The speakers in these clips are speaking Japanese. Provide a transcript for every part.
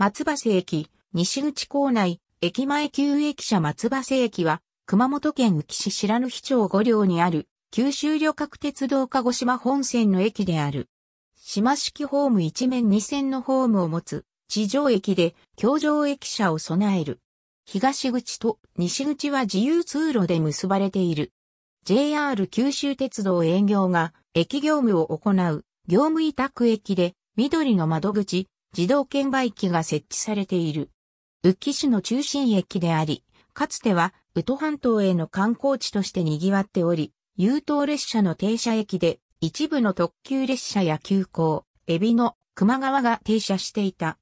松橋駅、西口構内、駅前旧駅舎松橋駅は、熊本県宇城市白野町五両にある、九州旅客鉄道鹿児島本線の駅である。島式ホーム一面二線のホームを持つ、地上駅で、橋上駅舎を備える。東口と西口は自由通路で結ばれている。JR 九州鉄道営業が駅業務を行う業務委託駅で緑の窓口自動券売機が設置されている。宇城市の中心駅であり、かつては宇都半島への観光地として賑わっており、優等列車の停車駅で一部の特急列車や急行、エビの熊川が停車していた。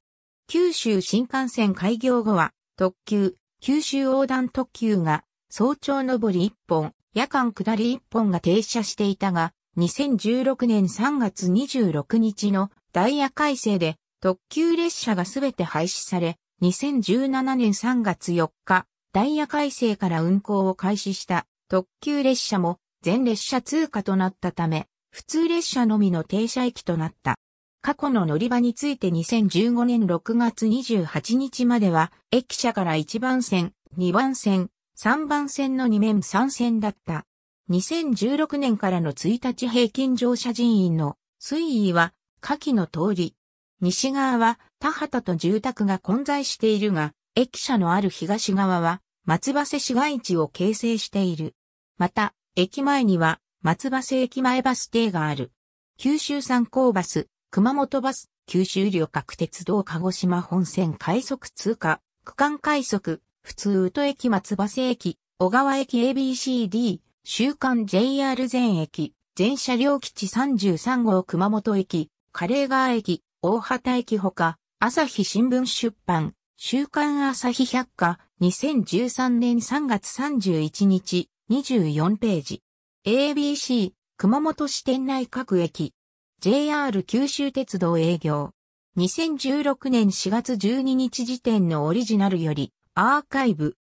九州新幹線開業後は特急、九州横断特急が早朝上り一本、夜間下り一本が停車していたが、2016年3月26日のダイヤ改正で特急列車がすべて廃止され、2017年3月4日、ダイヤ改正から運行を開始した特急列車も全列車通過となったため、普通列車のみの停車駅となった。過去の乗り場について2015年6月28日までは、駅舎から1番線、2番線、3番線の2面3線だった。2016年からの1日平均乗車人員の推移は、下記の通り、西側は田畑と住宅が混在しているが、駅舎のある東側は松橋市街地を形成している。また、駅前には松橋駅前バス停がある。九州参考バス、熊本バス、九州旅客鉄道鹿児島本線快速通過、区間快速、普通宇都駅松橋駅、小川駅 ABCD、週刊 JR 全駅、全車両基地33号熊本駅、カレーガー駅、大畑駅ほか、朝日新聞出版、週刊朝日百科、2013年3月31日、24ページ。ABC、熊本市店内各駅。JR 九州鉄道営業。2016年4月12日時点のオリジナルより、アーカイブ。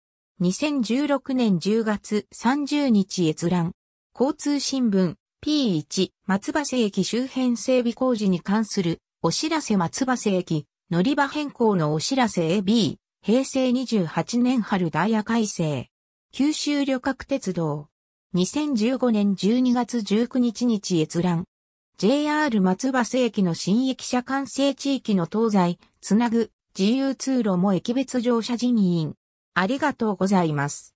2016年10月30日閲覧。交通新聞 P1 松橋駅周辺整備工事に関するお知らせ松橋駅、乗り場変更のお知らせ AB、平成28年春ダイヤ改正。九州旅客鉄道。2015年12月19日日閲覧。JR 松橋駅の新駅舎完成地域の東西、つなぐ自由通路も駅別乗車人員。ありがとうございます。